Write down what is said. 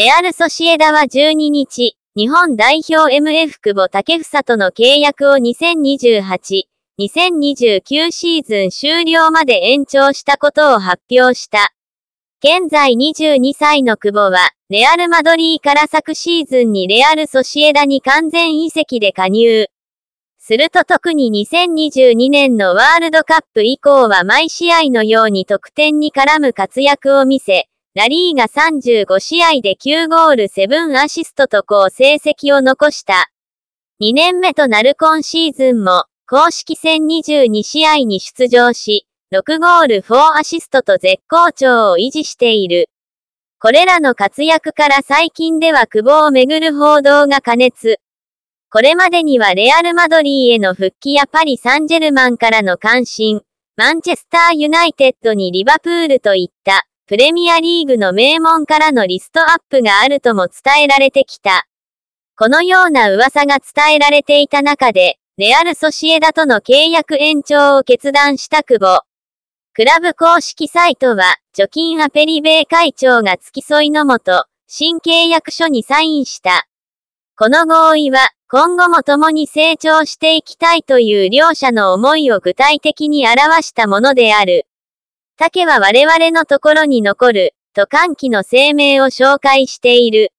レアル・ソシエダは12日、日本代表 MF 久保建英との契約を2028、2029シーズン終了まで延長したことを発表した。現在22歳の久保は、レアル・マドリーから昨シーズンにレアル・ソシエダに完全移籍で加入。すると特に2022年のワールドカップ以降は毎試合のように得点に絡む活躍を見せ、ラリーが35試合で9ゴール7アシストと好成績を残した。2年目となる今シーズンも、公式戦22試合に出場し、6ゴール4アシストと絶好調を維持している。これらの活躍から最近では久保をめぐる報道が過熱。これまでにはレアル・マドリーへの復帰やパリ・サンジェルマンからの関心、マンチェスター・ユナイテッドにリバプールといったプレミアリーグの名門からのリストアップがあるとも伝えられてきた。このような噂が伝えられていた中で、レアル・ソシエダとの契約延長を決断した久保。クラブ公式サイトは、貯金アペリベイ会長が付き添いのもと、新契約書にサインした。この合意は、今後も共に成長していきたいという両者の思いを具体的に表したものである。竹は我々のところに残る、と歓喜の声明を紹介している。